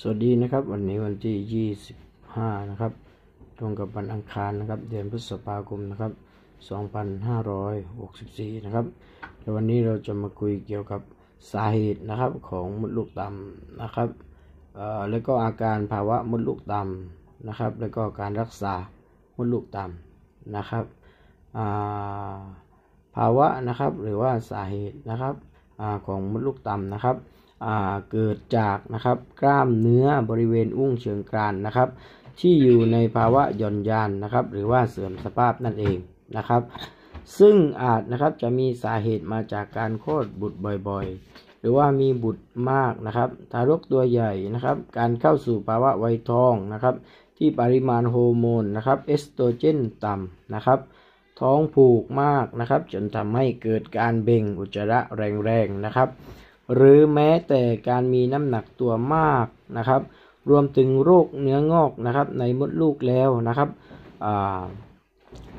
สวัสดีนะครับวันนี้วันที่ 25 นะครับ ตรงกับวันอังคารนะครับเดือนพฤษภาคมนะครับ2564นะครับแต่วันนี้เราจะมาคุยเกี่ยวกับสาเหตุนะครับของมดลูกต่ำนะครับแล้วก็อาการภาวะมดลูกต่ำนะครับ แล้วก็การรักษามดลูกต่ำนะครับภาวะนะครับหรือว่าสาเหตุนะครับอของมดลูกต่ำนะครับเกิดจากนะครับกล้ามเนื้อบริเวณอุ้งเชิงกรานนะครับ ที่อยู่ในภาวะหย่อนยานนะครับ หรือว่าเสื่อมสภาพนั่นเองนะครับ ซึ่งอาจนะครับจะมีสาเหตุมาจากการโคตรบุตรบ่อยๆ หรือว่ามีบุตรมากนะครับ ทารกตัวใหญ่นะครับ การเข้าสู่ภาวะวัยทองนะครับ ที่ปริมาณโฮอร์โมนนะครับ เอสโตรเจนต่ำนะครับ ท้องผูกมากนะครับ จนทำให้เกิดการเบ่งอุจจาระแรงๆนะครับหรือแม้แต่การมีน้ำหนักตัวมากนะครับ รวมถึงโรคเนื้องอกนะครับ ในมดลูกแล้วนะครับ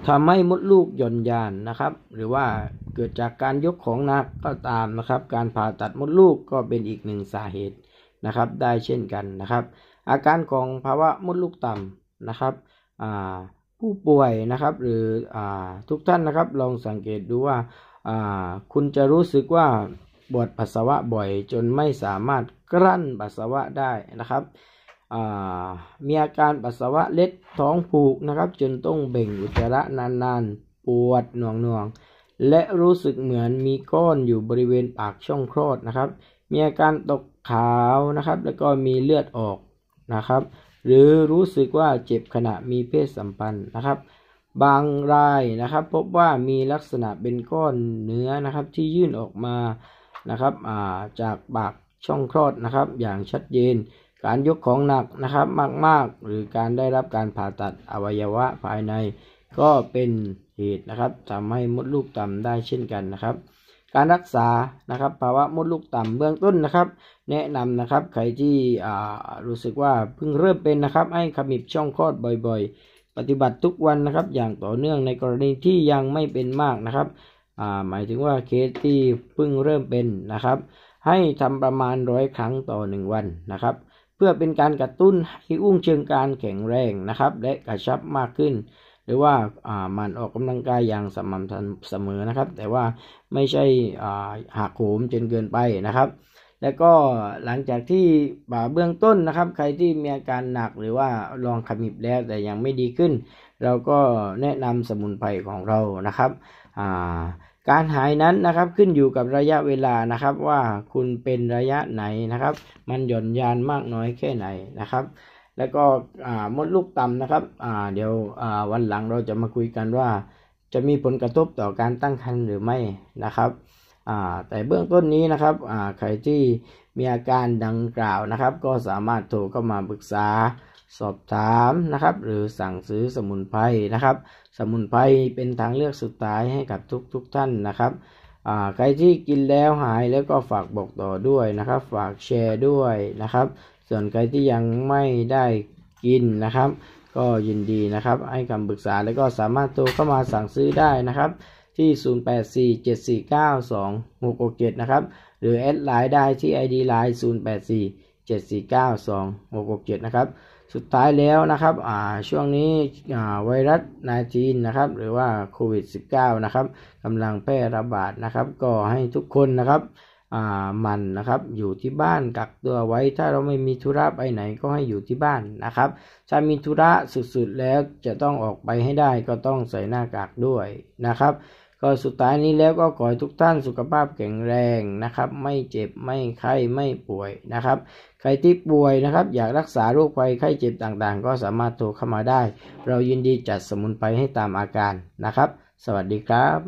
ทำให้มดลูกหย่อนยานนะครับ หรือว่าเกิดจากการยกของหนักก็ตามนะครับ การผ่าตัดมดลูกก็เป็นอีกหนึ่งสาเหตุนะครับ ได้เช่นกันนะครับ อาการของภาวะมดลูกต่ำนะครับผู้ป่วยนะครับหรืออทุกท่านนะครับลองสังเกตดูว่าคุณจะรู้สึกว่าปวดปัสสาวะบ่อยจนไม่สามารถกลั้นปัสสาวะได้นะครับมีอาการปัสสาวะเล็ดท้องผูกนะครับ จนต้องเบ่งอุจจาระนานๆปวดหน่วงๆ และรู้สึกเหมือนมีก้อนอยู่บริเวณปากช่องคลอดนะครับ มีอาการตกขาวนะครับ แล้วก็มีเลือดออกนะครับ หรือรู้สึกว่าเจ็บขณะมีเพศสัมพันธ์นะครับ บางรายนะครับพบว่ามีลักษณะเป็นก้อนเนื้อนะครับที่ยื่นออกมานะครับจากปากช่องคลอดนะครับ อย่างชัดเจนการยกของหนักนะครับ มากๆหรือการได้รับการผ่าตัดอวัยวะภายใน ก็เป็นเหตุนะครับทำให้มดลูกต่ำได้เช่นกันนะครับ การรักษานะครับ ภาวะมดลูกต่ำเบื้องต้นนะครับ แนะนำนะครับใครที่รู้สึกว่า เพิ่งเริ่มเป็นนะครับ ให้ขมิบช่องคลอดบ่อยๆ ปฏิบัติทุกวันนะครับ อย่างต่อเนื่องในกรณีที่ยังไม่เป็นมากนะครับหมายถึงว่าเคสที่เพิ่งเริ่มเป็นนะครับ ให้ทำประมาณร้อยครั้งต่อ 1 วันนะครับ เพื่อเป็นการกระตุ้นให้อุ้งเชิงการแข็งแรงนะครับ และกระชับมากขึ้น หรือว่ามันออกกำลังกายอย่างสม่ำเสมอนะครับ แต่ว่าไม่ใช่หักโหมจนเกินไปนะครับแล้วก็หลังจากที่บ่าเบื้องต้นนะครับ ใครที่มีอาการหนักหรือว่าลองขมิบแล้วแต่ยังไม่ดีขึ้น เราก็แนะนำสมุนไพรของเรานะครับการหายนั้นนะครับขึ้นอยู่กับระยะเวลานะครับ ว่าคุณเป็นระยะไหนนะครับมันหย่อนยานมากน้อยแค่ไหนนะครับ แล้วก็มดลูกต่ำนะครับเดี๋ยววันหลังเราจะมาคุยกันว่า จะมีผลกระทบต่อการตั้งครรภ์หรือไม่นะครับแต่เบื้องต้นนี้นะครับใครที่มีอาการดังกล่าวนะครับ ก็สามารถโทรเข้ามาปรึกษาสอบถามนะครับ หรือสั่งซื้อสมุนไพรนะครับ สมุนไพรเป็นทางเลือกสุดท้ายให้กับทุกๆทท่านนะครับใครที่กินแล้วหายแล้วก็ฝากบอกต่อด้วยนะครับ ฝากแชร์ด้วยนะครับ ส่วนใครที่ยังไม่ได้กินนะครับ ก็ยินดีนะครับ ให้คำปรึกษาแล้วก็สามารถโทรเข้ามาสั่งซื้อได้นะครับที่ 0847492667 นะครับ หรือแอดไลน์ได้ที่ ID Line 0847492667 นะครับ สุดท้ายแล้วนะครับช่วงนี้ไวรัสนาจีนนะครับ หรือว่าโควิด -19 นะครับกำลังแพร่ระบาดนะครับ ก็ให้ทุกคนนะครับมันนะครับ อยู่ที่บ้านกักตัวไว้ ถ้าเราไม่มีธุระไปไหนก็ให้อยู่ที่บ้านนะครับถ้ามีธุระสุดๆ แล้วจะต้องออกไปให้ได้ก็ต้องใส่หน้ากากด้วยนะครับก็สุดท้ายนี้แล้วก็ขอให้ทุกท่านสุขภาพแข็งแรงนะครับ ไม่เจ็บไม่ไข้ ไม่ป่วยนะครับ ใครที่ป่วยนะครับ อยากรักษาโรคไัไข้เจ็บต่างๆ ก็สามารถโทรเข้ามาได้ เรายินดีจัดสมุนไพรให้ตามอาการนะครับ สวัสดีครับ